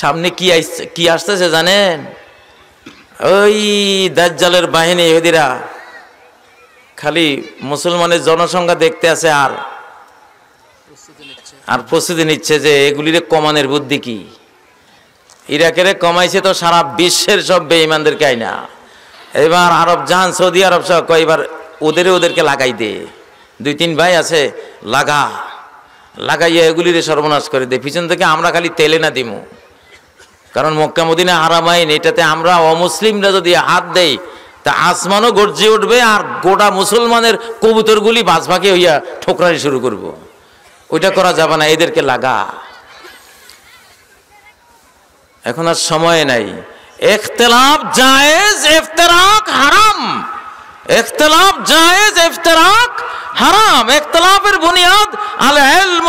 সামনে কি আসছে কি আসতেছে জানেন ওই দাজ্জালের বাহিনী ইহুদিরা খালি মুসলমানের জনসংখ্যা দেখতে আছে আর আর প্রস্তুতি নিচ্ছে যে এগুলির কমানের বুদ্ধি কি ইরাকের কমাইছে তো সারা বিশ্বের সব বেঈমানদের কাই না এবার আরব জাহান সৌদি আরব সহ কয়েবার ওদের ওদেরকে লাগাই দে দুই তিন ভাই আছে লাগা লাগাইয়া এগুলিরে সর্বনাশ করে দে পিছন থেকে আমরা খালি তেলে না দিমু কারণ মক্কা মদিনা হারামাইন এটাতে আমরা অমুসলিমরা যদি হাত দেই তা আসমানও গর্জে উঠবে আর গোটা মুসলমানের কবুতরগুলি বাজভাগে হইয়া ঠোকরানি শুরু করব। ওইটা করা যাবে না এদেরকে লাগা এখন আর সময় নাই এখতলাফ জায়েজ এফতারাক হারাম এখতলাফ জায়েজ এফতারাক হারাম এখতলাফের বুনিয়াদ আল এলম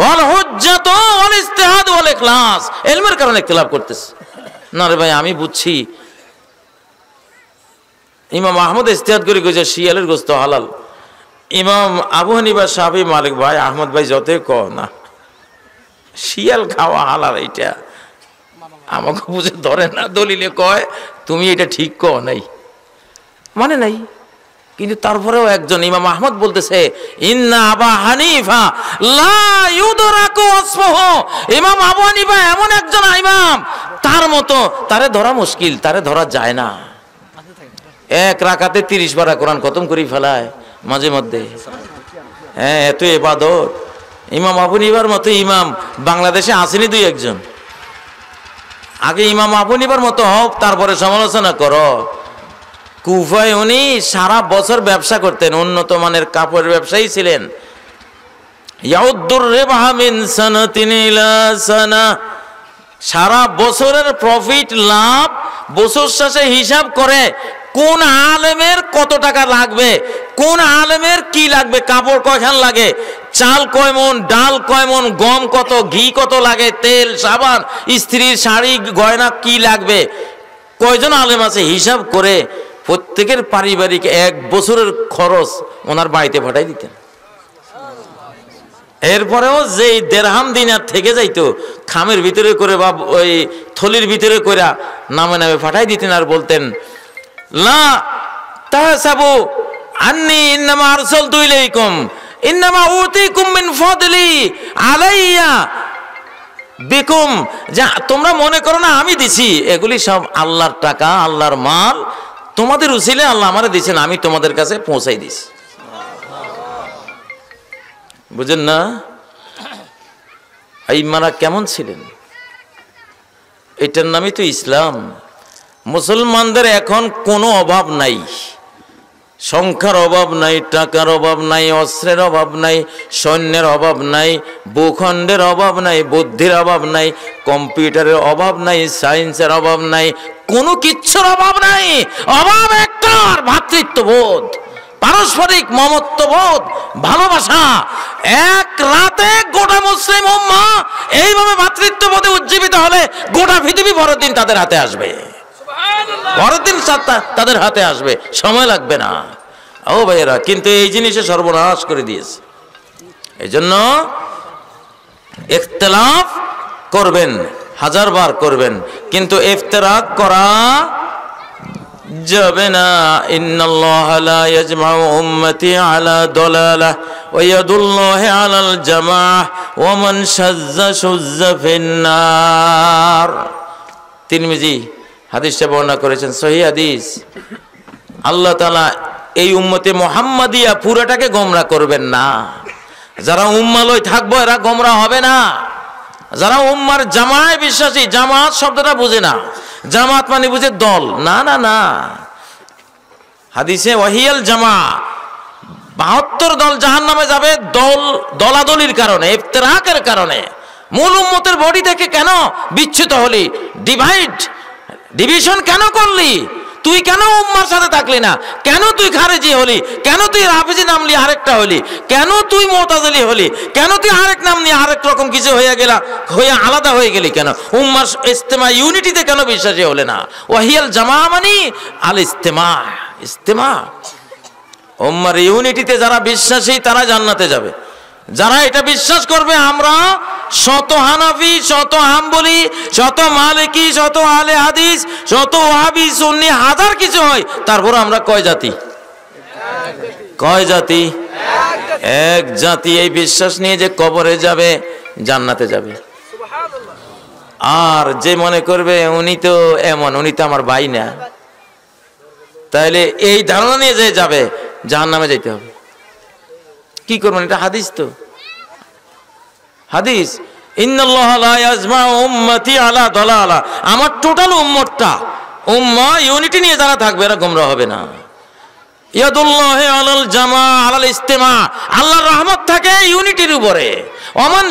বুঝছি ইমাম আহমদ করে শিয়ালের গোস্ত হালাল ইমাম আবু হানিবা মালিক ভাই আহমদ ভাই যত ক না শিয়াল খাওয়া হালাল এইটা আমাকে বুঝে ধরে না দলিলে কয় তুমি এটা ঠিক কো নাই মানে নাই কিন্তু তারপরেও একজন ইমাম আহমদ বলতেছে ইন্না আবা হানিফা ইমাম আবু হানিফা এমন একজন ইমাম তার মতো তারে ধরা মুশকিল তারে ধরা যায় না এক রাখাতে তিরিশ বারা কোরআন খতম করে ফেলায় মাঝে মধ্যে হ্যাঁ এত এবাদত ইমাম আবু নিবার মতো ইমাম বাংলাদেশে আসেনি দুই একজন আগে ইমাম আবু নিবার মতো হোক তারপরে সমালোচনা করো কুফায় উনি সারা বছর ব্যবসা করতেন উন্নত মানের কাপড়ের ব্যবসায়ী ছিলেন সারা বছরের প্রফিট লাভ বছর শেষে হিসাব করে কোন আলেমের কত টাকা লাগবে কোন আলেমের কি লাগবে কাপড় কয়খান লাগে চাল কয় মন ডাল কয় মন গম কত ঘি কত লাগে তেল সাবান স্ত্রীর শাড়ি গয়না কি লাগবে কয়জন আলেম আছে হিসাব করে প্রত্যেকের পারিবারিক এক বছরের খরচ ওনার বাড়িতে পাঠাই দিতেন এরপরেও যেই দেড়হাম দিন আর থেকে যাইতো খামের ভিতরে করে বা ওই থলির ভিতরে করে নামে নামে পাঠাই দিতেন আর বলতেন না তা সাবু আন্নি ইন্নামা আরসল তুইলাইকুম ইন্নামা উতি কুম্মিন ফদলি আলাইয়া বেকুম যা তোমরা মনে করো না আমি দিছি এগুলি সব আল্লাহর টাকা আল্লাহর মাল তোমাদের উচিলে আল্লাহ আমারে দিয়েছেন আমি তোমাদের কাছে পৌঁছাই দিছি বুঝেন না এই মারা কেমন ছিলেন এটার নামই তো ইসলাম মুসলমানদের এখন কোনো অভাব নাই সংখ্যার অভাব নাই টাকার অভাব নাই অস্ত্রের অভাব নাই সৈন্যের অভাব নাই ভূখণ্ডের অভাব নাই বুদ্ধির অভাব নাই কম্পিউটারের অভাব নাই সায়েন্সের অভাব নাই কোনো কিচ্ছুর অভাব নাই অভাব একটার ভ্রাতৃত্ববোধ পারস্পরিক মমত্ববোধ ভালোবাসা এক রাতে গোটা মুসলিম উম্মা এইভাবে ভাতৃত্ববোধে উজ্জীবিত হলে গোটা পৃথিবী বড় দিন তাদের হাতে আসবে পরের সাতটা তাদের হাতে আসবে সময় লাগবে না ও ভাইয়েরা কিন্তু এই জিনিসে সর্বনাশ করে দিয়েছে এই জন্য ইখতলাফ করবেন হাজার বার করবেন কিন্তু ইফতারাক করা যাবে না ইন্নাল্লাহ আলা হাদিসটা বর্ণনা করেছেন সহি হাদিস আল্লাহ তালা এই উম্মতে মোহাম্মদিয়া পুরাটাকে গমরা করবেন না যারা উম্মালয় থাকবো এরা গমরা হবে না যারা উম্মার জামায় বিশ্বাসী জামাত শব্দটা বুঝে না জামাত মানে বুঝে দল না না না হাদিসে ওয়াহিয়াল জামা বাহাত্তর দল জাহান নামে যাবে দল দলাদলির কারণে ইফতেরাকের কারণে মূল উম্মতের বডি থেকে কেন বিচ্ছুত হলি ডিভাইড ডিভিশন কেন করলি তুই কেন উম্মার সাথে থাকলি না কেন তুই খারেজি হলি কেন তুই রাফেজি নাম নিয়ে আরেকটা হলি কেন তুই মোতাজলি হলি কেন তুই আরেক নাম নিয়ে আরেক রকম কিছু হয়ে গেলা হয়ে আলাদা হয়ে গেলি কেন উম্মার ইস্তেমা ইউনিটিতে কেন বিশ্বাসী হলে না ওয়াহিয়াল জামা মানি আল ইস্তেমা ইস্তেমা উম্মার ইউনিটিতে যারা বিশ্বাসী তারা জান্নাতে যাবে যারা এটা বিশ্বাস করবে আমরা শত হানাফি শত হাম্বলি শত মালিকি শত আলে হাদিস শত ওয়াবি সন্নি হাজার কিছু হয় তারপর আমরা কয় জাতি কয় জাতি এক জাতি এই বিশ্বাস নিয়ে যে কবরে যাবে জান্নাতে যাবে আর যে মনে করবে উনি তো এমন উনি তো আমার ভাই না তাহলে এই ধারণা নিয়ে যে যাবে জাহান নামে যেতে হবে কি করবেন এটা হাদিস তো হাদিস আমার টোটাল উম্মতটা উম্মা ইউনিটি নিয়ে যারা থাকবে এরা গোমরা হবে না রহমত থাকে ইউনিটির উপরে অমান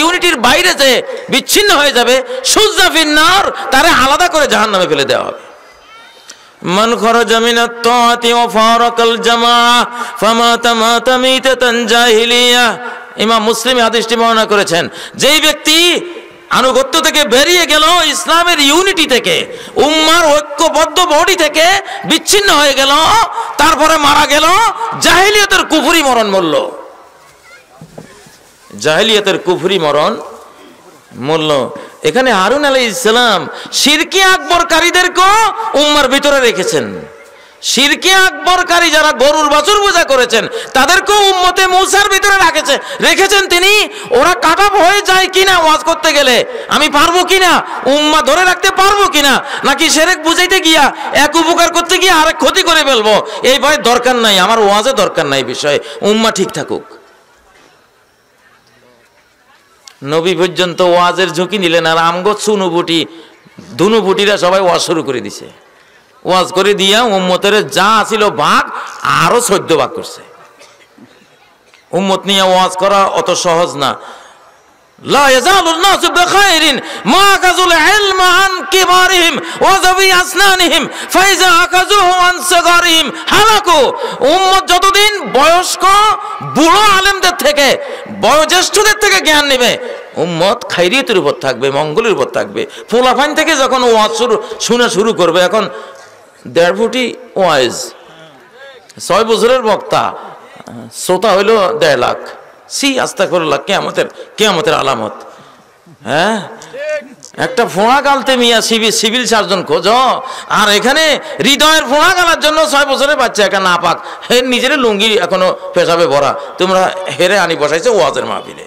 ইউনিটির বাইরে যে বিচ্ছিন্ন হয়ে যাবে সূর্যা ফিন্নার তারা আলাদা করে জাহান নামে ফেলে দেওয়া হবে من خرج من الطاعة وفارق الجماعة فمات مات ميتة جاهلية ইমাম মুসলিম হাদিসটি বর্ণনা করেছেন যেই ব্যক্তি আনুগত্য থেকে বেরিয়ে গেল ইসলামের ইউনিটি থেকে উম্মার ঐক্যবদ্ধ বডি থেকে বিচ্ছিন্ন হয়ে গেল তারপরে মারা গেল জাহিলিয়তের কুফুরি মরণ মূল্য জাহিলিয়তের কুফুরি মরণ মূল্য এখানে হারুন আলী ইসলাম সিরকি আকবরকারীদেরকেও উম্মার ভিতরে রেখেছেন সিরকি আকবরকারী যারা গরুর বাছুর পূজা করেছেন তাদেরকেও উম্মতে মৌসার ভিতরে রাখেছে রেখেছেন তিনি ওরা কাট হয়ে যায় কিনা ওয়াজ করতে গেলে আমি পারবো কিনা উম্মা ধরে রাখতে পারবো কিনা নাকি সেরেক বুঝাইতে গিয়া এক উপকার করতে গিয়া আরেক ক্ষতি করে ফেলবো এই ভয় দরকার নাই আমার ওয়াজে দরকার নাই বিষয়ে উম্মা ঠিক থাকুক নবী পর্যন্ত ওয়াজের ঝুঁকি নিলেন আর আমগো চুনু বুটি ধুনু বুটিরা সবাই ওয়াজ শুরু করে দিছে ওয়াজ করে দিয়া উম্মতের যা ছিল ভাগ আরও সদ্য ভাগ করছে উম্মত নিয়ে ওয়াজ করা অত সহজ না যতদিন বয়স্ক বুড়ো আলেমদের থেকে বয়োজ্যেষ্ঠদের থেকে জ্ঞান নেবে উম্মত খাইরিয়তের উপর থাকবে মঙ্গলের উপর থাকবে ফুলাফাইন থেকে যখন ওয়াজ শুরু শুনে শুরু করবে এখন দেড় ফুটি ওয়াইজ ছয় বছরের বক্তা শ্রোতা হইল দেড় লাখ সি আস্তা করল্লা কেয়ামতের কেয়ামতের আলামত হ্যাঁ একটা ফোঁড়া গালতে মিয়া সিভিল সিভিল সার্জন খোঁজ আর এখানে হৃদয়ের ফোঁড়া গালার জন্য ছয় বছরের বাচ্চা একা না পাক হে নিজের লুঙ্গি এখনো পেশাবে ভরা তোমরা হেরে আনি বসাইছে ওয়াজের মাহফিলে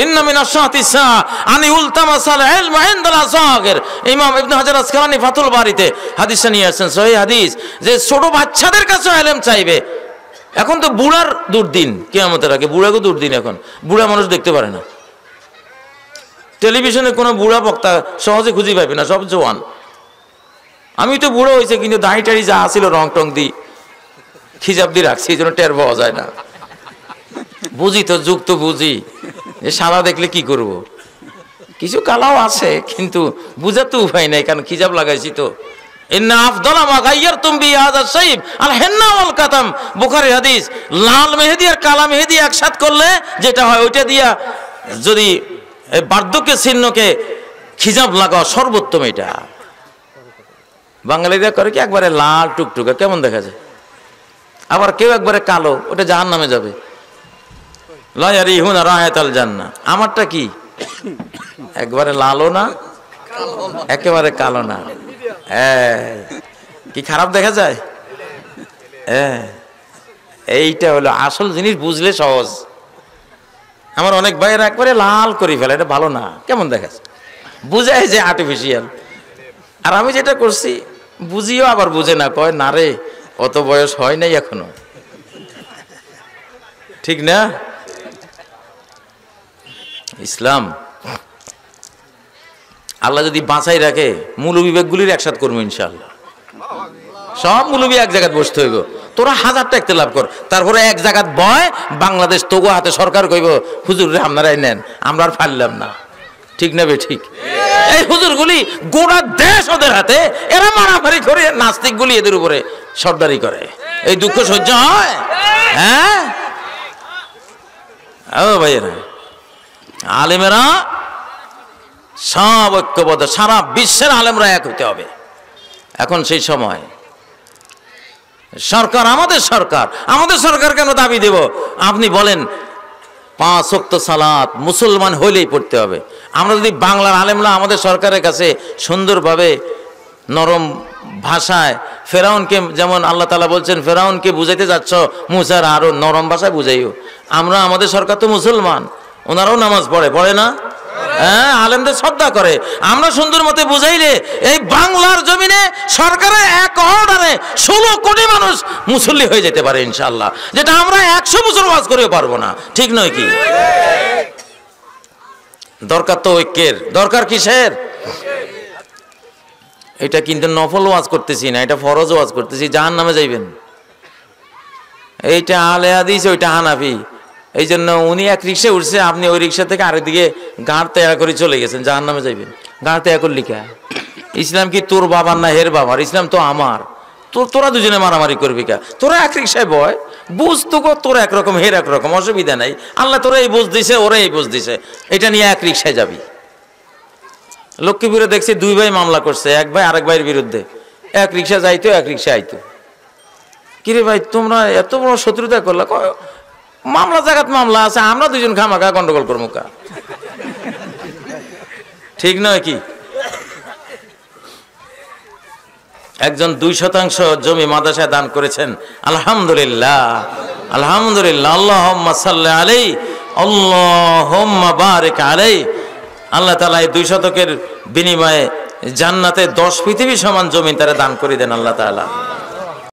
হাদিস যে ছোট বাচ্চাদের কাছে এলেম চাইবে এখন তো বুড়ার দুর্দিন কেয়ামতের আগে বুড়াকে দুর্দিন এখন বুড়া মানুষ দেখতে পারে না টেলিভিশনে কোনো বুড়া বক্তা সহজে খুঁজে পাবে না সব জোয়ান আমি তো বুড়ো হয়েছে কিন্তু দাঁড়ি টাড়ি যা আসিল রং টং দি খিজাব দিয়ে রাখছি এই জন্য টের পাওয়া যায় না বুঝি তো যুগ তো বুঝি যে সাদা দেখলে কি করব। কিছু কালাও আছে কিন্তু বুঝার তো উপায় নাই কারণ খিজাব লাগাইছি তো হাদিস লাল মেহেদি আর কালা মেহেদি একসাথ করলে যেটা হয় ওইটা দিয়া যদি চিহ্নকে খিজাব লাগাও সর্বোত্তম এটা করে কি একবারে লাল টুকটুকে কেমন দেখা যায় আবার কেউ একবারে কালো ওটা জাহান নামে যাবে লয়ারি হুনা রাহাতাল আমারটা কি একবারে লালও না একেবারে কালো না হ্যাঁ কি খারাপ দেখা যায় হ্যাঁ এইটা হলো আসল জিনিস বুঝলে সহজ আমার অনেক ভাইয়েরা একবারে লাল করে ফেলে এটা ভালো না কেমন দেখাচ্ছে বুঝায় যে আর্টিফিশিয়াল আর আমি যেটা করছি বুঝিও আবার বুঝে না কয় না রে অত বয়স হয় নাই এখনো ঠিক না ইসলাম আল্লাহ যদি বাঁচাই রাখে মূল বিবেকগুলির একসাথ করবো ইনশাল্লাহ সব মুলবি এক জায়গায় বসতে হইব তোরা হাজার টাকতে লাভ কর তারপরে এক জায়গাত বয় বাংলাদেশ তবু হাতে সরকার কইব হুজুর আপনারাই নেন আমরা আর ফারলাম না ঠিক নেবে ঠিক এই হুজুরগুলি গোড়া দেশ ওদের হাতে এরা মারামারি করে নাস্তিকগুলি এদের উপরে সর্দারি করে এই দুঃখ সহ্য হয় হ্যাঁ ও ভাইয়েরা আলেমেরা সব ঐক্যবদ্ধ সারা বিশ্বের আলেমরা এক হতে হবে এখন সেই সময় সরকার আমাদের সরকার আমাদের সরকার কেন দাবি দেব আপনি বলেন পাঁচ অক্ত সালাত মুসলমান হলেই পড়তে হবে আমরা যদি বাংলার আলেমরা আমাদের সরকারের কাছে সুন্দরভাবে নরম ভাষায় ফেরাউনকে যেমন আল্লাহ তালা বলছেন ফেরাউনকে বুঝাইতে যাচ্ছ মুসার আরও নরম ভাষায় বুঝাইও আমরা আমাদের সরকার তো মুসলমান ওনারাও নামাজ পড়ে পড়ে না হ্যাঁ আলেমদের শ্রদ্ধা করে আমরা সুন্দর মতে বুঝাইলে এই বাংলার জমিনে সরকারের এক অর্ডারে ষোলো কোটি মানুষ মুসল্লি হয়ে যেতে পারে ইনশাল্লাহ যেটা আমরা একশো বছর ওয়াজ করে পারবো না ঠিক নয় কি দরকার তো ঐক্যের দরকার কিসের এটা কিন্তু নফল ওয়াজ করতেছি না এটা ফরজ ওয়াজ করতেছি জাহান নামে যাইবেন এইটা আলে দিয়েছে ওইটা হানাফি এই জন্য উনি এক রিক্সায় উঠছে আপনি ওই রিক্সা থেকে আরেকদিকে গাঁড় তেয়া করে চলে গেছেন যার নামে যাইবেন গাঁড় তেয়া করলি কে ইসলাম কি তোর বাবার না হের বাবার ইসলাম তো আমার তোর তোরা দুজনে মারামারি করবি কে তোরা এক রিক্সায় বয় বুঝ তো তোর একরকম হের একরকম অসুবিধা নাই আল্লাহ তোরা এই বুঝ দিছে ওরা এই বুঝ দিছে এটা নিয়ে এক রিক্সায় যাবি লক্ষ্মীপুরে দেখছি দুই ভাই মামলা করছে এক ভাই আরেক ভাইয়ের বিরুদ্ধে এক রিক্সা যাইতো এক রিক্সা আইতো কিরে ভাই তোমরা এত বড় শত্রুতা করলা মামলা জাগাত মামলা আছে আমরা দুজন খামাখা গন্ডগোল করবো কা ঠিক নয় কি একজন দুই শতাংশ জমি মাদ্রাসায় দান করেছেন আলহামদুলিল্লাহ আলহামদুলিল্লাহ আল্লাহ সাল্লাহ আল্লাহ আলাই আল্লাহ তালা এই দুই শতকের বিনিময়ে জান্নাতে দশ পৃথিবী সমান জমি তারা দান করে দেন আল্লাহ তালা